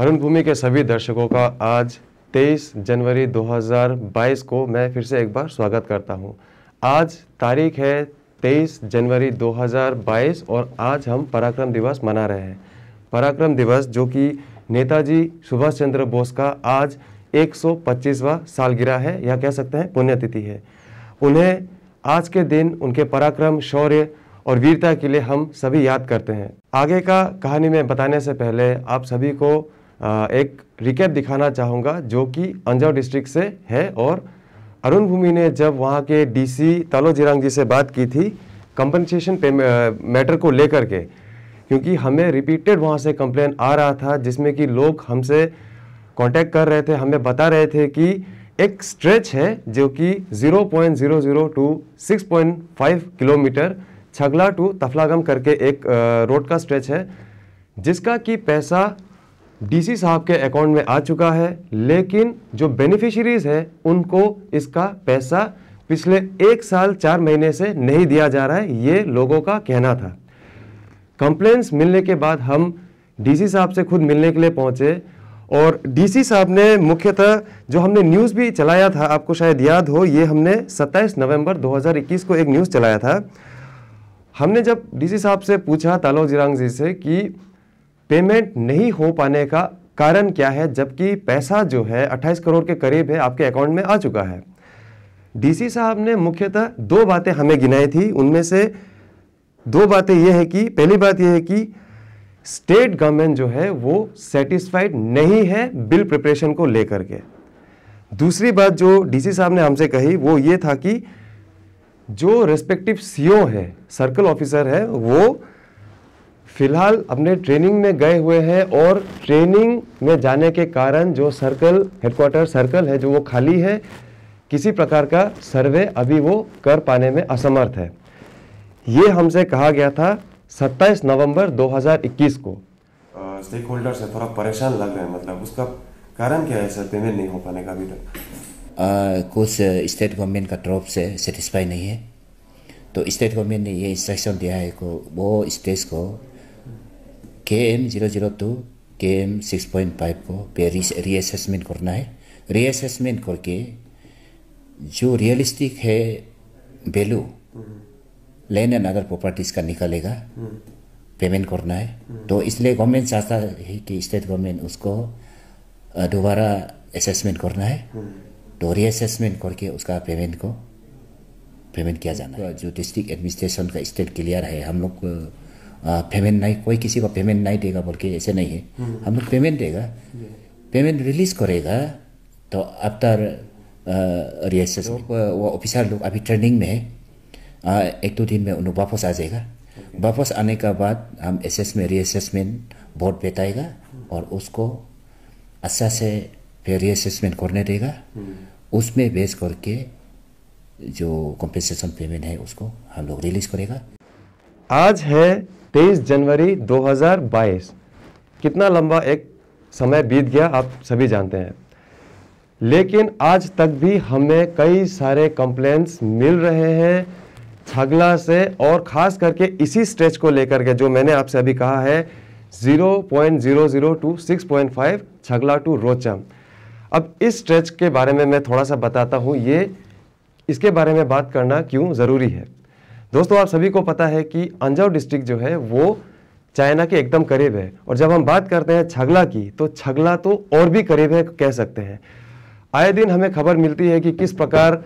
अरुणभूमि के सभी दर्शकों का आज 23 जनवरी 2022 को मैं फिर से एक बार स्वागत करता हूं। आज तारीख है 23 जनवरी 2022 और आज हम पराक्रम दिवस मना रहे हैं पराक्रम दिवस जो कि नेताजी सुभाष चंद्र बोस का आज 125वां सालगिरह है या कह सकते हैं पुण्यतिथि है उन्हें आज के दिन उनके पराक्रम शौर्य और वीरता के लिए हम सभी याद करते हैं आगे का कहानी में बताने से पहले आप सभी को एक रिकैप दिखाना चाहूँगा जो कि अंजाव डिस्ट्रिक्ट से है और अरुण भूमि ने जब वहाँ के डीसी तालो जिरांग जी से बात की थी कंपनसेशन मैटर को लेकर के क्योंकि हमें रिपीटेड वहाँ से कंप्लेन आ रहा था जिसमें कि लोग हमसे कांटेक्ट कर रहे थे हमें बता रहे थे कि एक स्ट्रेच है जो कि 0.00 टू 6.5 किलोमीटर छगला टू तफलागम करके एक रोड का स्ट्रेच है जिसका कि पैसा डीसी साहब के अकाउंट में आ चुका है लेकिन जो बेनिफिशरीज हैं उनको इसका पैसा पिछले एक साल चार महीने से नहीं दिया जा रहा है ये लोगों का कहना था कंप्लेंट्स मिलने के बाद हम डीसी साहब से खुद मिलने के लिए पहुंचे और डीसी साहब ने मुख्यतः जो हमने न्यूज़ भी चलाया था आपको शायद याद हो ये हमने 27 नवंबर 2021 को एक न्यूज़ चलाया था हमने जब डीसी साहब से पूछा तालो जिरांग जी से कि पेमेंट नहीं हो पाने का कारण क्या है जबकि पैसा जो है 28 करोड़ के करीब है आपके अकाउंट में आ चुका है डीसी साहब ने मुख्यतः दो बातें हमें गिनाई थी उनमें से दो बातें यह है कि पहली बात यह है कि स्टेट गवर्नमेंट जो है वो सेटिस्फाइड नहीं है बिल प्रिपरेशन को लेकर के दूसरी बात जो डीसी साहब ने हमसे कही वो ये था कि जो रेस्पेक्टिव सीओ है सर्कल ऑफिसर है वो फिलहाल अपने ट्रेनिंग में गए हुए हैं और ट्रेनिंग में जाने के कारण जो सर्कल हेडक्वार्टर सर्कल है जो वो खाली है किसी प्रकार का सर्वे अभी वो कर पाने में असमर्थ है ये हमसे कहा गया था 27 नवंबर 2021 को स्टेक होल्डर से थोड़ा परेशान लग रहे हैं मतलब उसका कारण क्या है सर पेमेंट नहीं हो पाने का अभी तक कुछ स्टेट गवर्नमेंट का ड्रॉप से सेटिस्फाई नहीं है तो स्टेट गवर्नमेंट ने ये इंस्ट्रक्शन दिया है को वो स्टेज को एम जीरो जीरो टू के एम सिक्स पॉइंट फाइव को पे रीअसेसमेंट करना है रीअसेसमेंट करके जो रियलिस्टिक है value land and other properties का निकलेगा पेमेंट करना है तो इसलिए गवर्नमेंट चाहता है कि स्टेट गवर्नमेंट उसको दोबारा असेसमेंट करना है तो रीअसेसमेंट करके उसका पेमेंट को पेमेंट किया जाना है तो जो डिस्ट्रिक्ट एडमिनिस्ट्रेशन का स्टेट क्लियर है हम लोग पेमेंट नहीं कोई किसी को पेमेंट नहीं देगा बोल के ऐसे नहीं है हम लोग पेमेंट देगा पेमेंट रिलीज करेगा तो आफ्टर रिहर्सल वो ऑफिसर लोग अभी ट्रेनिंग में है एक दो दिन में उन्हें वापस आ जाएगा वापस आने का बाद हम एसेसमेंट रीअसेसमेंट बोर्ड बैठाएगा हम्म। और उसको अच्छा से फिर रीअसेसमेंट करने देगा हम्म। उसमें बेस करके जो कॉम्पेंसेशन पेमेंट है उसको हम लोग रिलीज करेगा आज है तेईस जनवरी 2022 कितना लंबा एक समय बीत गया आप सभी जानते हैं लेकिन आज तक भी हमें कई सारे कंप्लेंट्स मिल रहे हैं छगला से और ख़ास करके इसी स्ट्रेच को लेकर के जो मैंने आपसे अभी कहा है 0.00 टू 6.5 छगला टू रोचम अब इस स्ट्रेच के बारे में मैं थोड़ा सा बताता हूँ ये इसके बारे में बात करना क्यों ज़रूरी है दोस्तों आप सभी को पता है कि अंजाव डिस्ट्रिक्ट जो है वो चाइना के एकदम करीब है और जब हम बात करते हैं छगला की तो छगला तो और भी करीब है कह सकते हैं आए दिन हमें खबर मिलती है कि किस प्रकार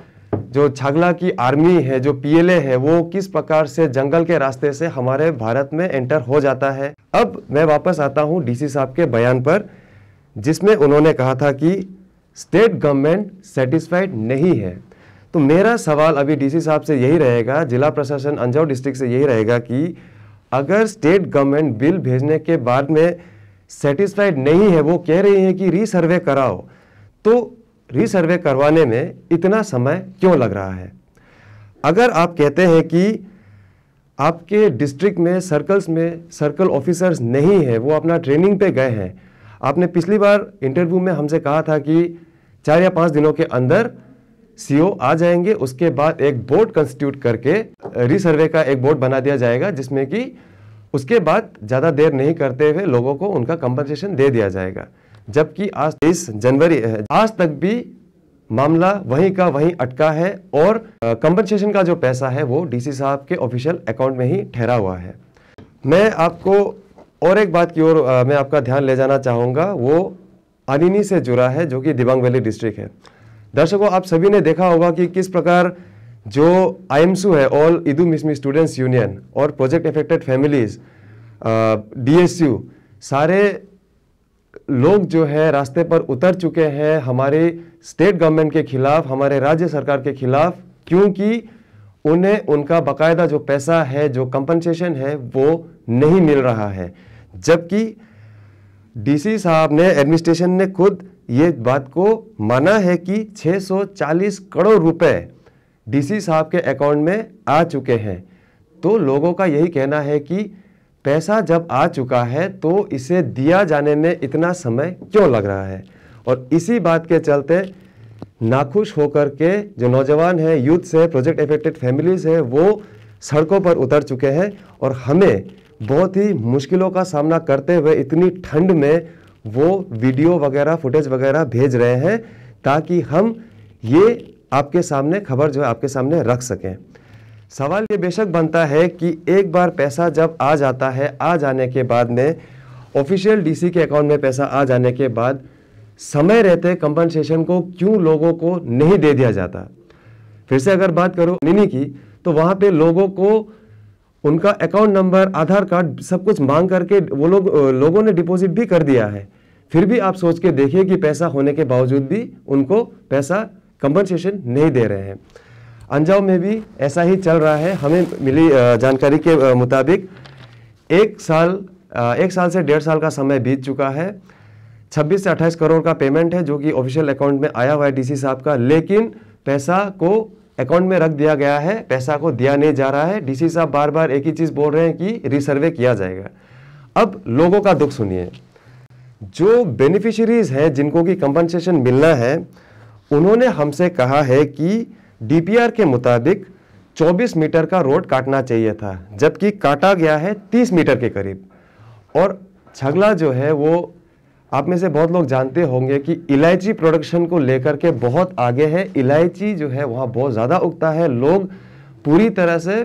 जो छगला की आर्मी है जो पीएलए है वो किस प्रकार से जंगल के रास्ते से हमारे भारत में एंटर हो जाता है अब मैं वापस आता हूँ डीसी साहब के बयान पर जिसमें उन्होंने कहा था कि स्टेट गवर्नमेंट सेटिस्फाइड नहीं है तो मेरा सवाल अभी डीसी साहब से यही रहेगा जिला प्रशासन अंजाव डिस्ट्रिक्ट से यही रहेगा कि अगर स्टेट गवर्नमेंट बिल भेजने के बाद में सेटिस्फाइड नहीं है वो कह रही है कि रीसर्वे कराओ तो रीसर्वे करवाने में इतना समय क्यों लग रहा है अगर आप कहते हैं कि आपके डिस्ट्रिक्ट में सर्कल्स में सर्कल ऑफिसर्स नहीं है वो अपना ट्रेनिंग पे गए हैं आपने पिछली बार इंटरव्यू में हमसे कहा था कि चार या पाँच दिनों के अंदर सीओ आ जाएंगे उसके बाद एक बोर्ड कंस्टिट्यूट करके रिसर्वे का एक बोर्ड बना दिया जाएगा जिसमें कि उसके बाद ज़्यादा देर नहीं करते हुए लोगों को उनका कंपनसेशन दे दिया जाएगा जबकि आज तेईस जनवरी आज तक भी मामला वहीं का वहीं अटका है और कंपनसेशन का जो पैसा है वो डीसी साहब के ऑफिशियल अकाउंट में ही ठहरा हुआ है मैं आपको और एक बात की ओर मैं आपका ध्यान ले जाना चाहूँगा वो अनिनी से जुड़ा है जो कि दिबांग वैली डिस्ट्रिक्ट है दर्शकों आप सभी ने देखा होगा कि किस प्रकार जो आईएमसू है all Idu Mishmi students union और प्रोजेक्ट इफेक्टेड फैमिलीज़ डीएसयू सारे लोग जो है रास्ते पर उतर चुके हैं हमारे स्टेट गवर्नमेंट के खिलाफ हमारे राज्य सरकार के खिलाफ क्योंकि उन्हें उनका बकायदा जो पैसा है जो कंपनसेशन है वो नहीं मिल रहा है जबकि डीसी साहब ने एडमिनिस्ट्रेशन ने खुद ये बात को माना है कि 640 करोड़ रुपए डीसी साहब के अकाउंट में आ चुके हैं तो लोगों का यही कहना है कि पैसा जब आ चुका है तो इसे दिया जाने में इतना समय क्यों लग रहा है और इसी बात के चलते नाखुश होकर के जो नौजवान हैं यूथ से प्रोजेक्ट एफेक्टेड फैमिलीज़ हैं वो सड़कों पर उतर चुके हैं और हमें बहुत ही मुश्किलों का सामना करते हुए इतनी ठंड में वो वीडियो वगैरह फुटेज वगैरह भेज रहे हैं ताकि हम ये आपके सामने खबर जो है आपके सामने रख सकें सवाल ये बेशक बनता है कि एक बार पैसा जब आ जाता है आ जाने के बाद में ऑफिशियल डीसी के अकाउंट में पैसा आ जाने के बाद समय रहते कंपनसेशन को क्यों लोगों को नहीं दे दिया जाता फिर से अगर बात करो निनी की तो वहाँ पे लोगों को उनका अकाउंट नंबर आधार कार्ड सब कुछ मांग करके वो लोग लोगों ने डिपॉजिट भी कर दिया है फिर भी आप सोच के देखिए कि पैसा होने के बावजूद भी उनको पैसा कंपनसेशन नहीं दे रहे हैं अंजाव में भी ऐसा ही चल रहा है हमें मिली जानकारी के मुताबिक एक साल एक साल से डेढ़ साल का समय बीत चुका है 26 से 28 करोड़ का पेमेंट है जो कि ऑफिशियल अकाउंट में आया हुआ है डीसी साहब का लेकिन पैसा को अकाउंट में रख दिया गया है पैसा को दिया नहीं जा रहा है डीसी साहब बार बार एक ही चीज़ बोल रहे हैं कि रिसर्वे किया जाएगा अब लोगों का दुख सुनिए जो बेनिफिशरीज हैं जिनको कि कंपनसेशन मिलना है उन्होंने हमसे कहा है कि डीपीआर के मुताबिक 24 मीटर का रोड काटना चाहिए था जबकि काटा गया है 30 मीटर के करीब और छगला जो है वो आप में से बहुत लोग जानते होंगे कि इलायची प्रोडक्शन को लेकर के बहुत आगे है इलायची जो है वहाँ बहुत ज़्यादा उगता है लोग पूरी तरह से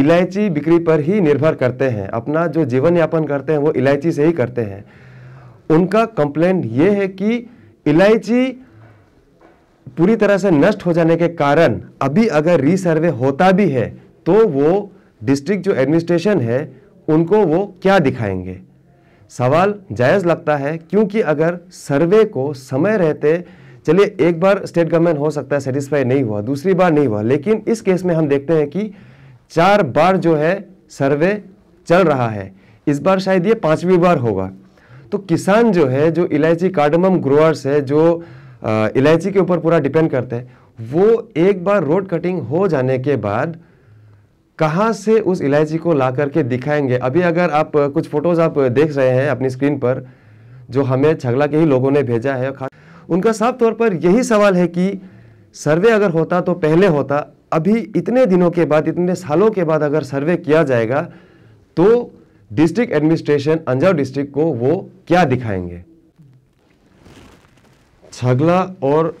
इलायची बिक्री पर ही निर्भर करते हैं अपना जो जीवन यापन करते हैं वो इलायची से ही करते हैं उनका कंप्लेंट ये है कि इलायची पूरी तरह से नष्ट हो जाने के कारण अभी अगर रिसर्वे होता भी है तो वो डिस्ट्रिक्ट जो एडमिनिस्ट्रेशन है उनको वो क्या दिखाएंगे सवाल जायज़ लगता है क्योंकि अगर सर्वे को समय रहते चलिए एक बार स्टेट गवर्नमेंट हो सकता है सेटिस्फाई नहीं हुआ दूसरी बार नहीं हुआ लेकिन इस केस में हम देखते हैं कि चार बार जो है सर्वे चल रहा है इस बार शायद ये पांचवी बार होगा तो किसान जो है जो इलायची कार्डमम ग्रोअर्स है जो इलायची के ऊपर पूरा डिपेंड करते हैं वो एक बार रोड कटिंग हो जाने के बाद कहाँ से उस इलायची को ला करके दिखाएंगे अभी अगर आप कुछ फ़ोटोज़ आप देख रहे हैं अपनी स्क्रीन पर जो हमें छगला के ही लोगों ने भेजा है उनका साफ तौर पर यही सवाल है कि सर्वे अगर होता तो पहले होता अभी इतने दिनों के बाद इतने सालों के बाद अगर सर्वे किया जाएगा तो डिस्ट्रिक्ट एडमिनिस्ट्रेशन अंजाव डिस्ट्रिक्ट को वो क्या दिखाएंगे छगला और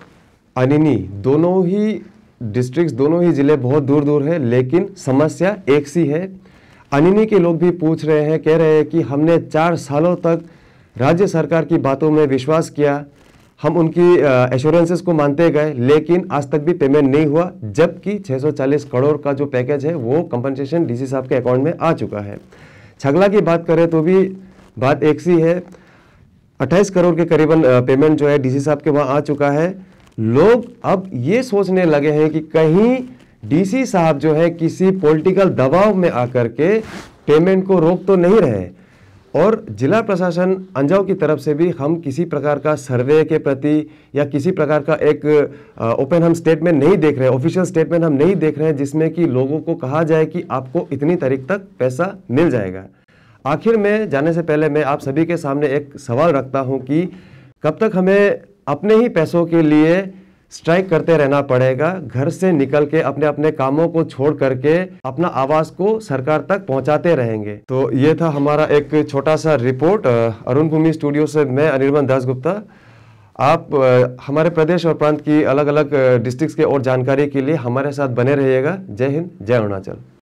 अनिनी दोनों ही डिस्ट्रिक्ट्स दोनों ही ज़िले बहुत दूर दूर है लेकिन समस्या एक सी है अनिनी के लोग भी पूछ रहे हैं कह रहे हैं कि हमने चार सालों तक राज्य सरकार की बातों में विश्वास किया हम उनकी एश्योरेंसेस को मानते गए लेकिन आज तक भी पेमेंट नहीं हुआ जबकि 640 करोड़ का जो पैकेज है वो कंपनसेशन डीसी साहब के अकाउंट में आ चुका है छगला की बात करें तो भी बात एक सी है 28 करोड़ के करीबन पेमेंट जो है डीसी साहब के वहाँ आ चुका है लोग अब ये सोचने लगे हैं कि कहीं डीसी साहब जो है किसी पॉलिटिकल दबाव में आकर के पेमेंट को रोक तो नहीं रहे और जिला प्रशासन अंजाव की तरफ से भी हम किसी प्रकार का सर्वे के प्रति या किसी प्रकार का एक ओपन हम स्टेटमेंट नहीं देख रहे हैं ऑफिशियल स्टेटमेंट हम नहीं देख रहे हैं जिसमें कि लोगों को कहा जाए कि आपको इतनी तारीख तक पैसा मिल जाएगा आखिर में जाने से पहले मैं आप सभी के सामने एक सवाल रखता हूँ कि कब तक हमें अपने ही पैसों के लिए स्ट्राइक करते रहना पड़ेगा घर से निकल के अपने अपने कामों को छोड़ करके अपना आवाज को सरकार तक पहुंचाते रहेंगे तो ये था हमारा एक छोटा सा रिपोर्ट अरुण भूमि स्टूडियो से मैं अनिर्बन दास गुप्ता आप हमारे प्रदेश और प्रांत की अलग अलग डिस्ट्रिक्ट्स के और जानकारी के लिए हमारे साथ बने रहिएगा जय हिंद जय अरुणाचल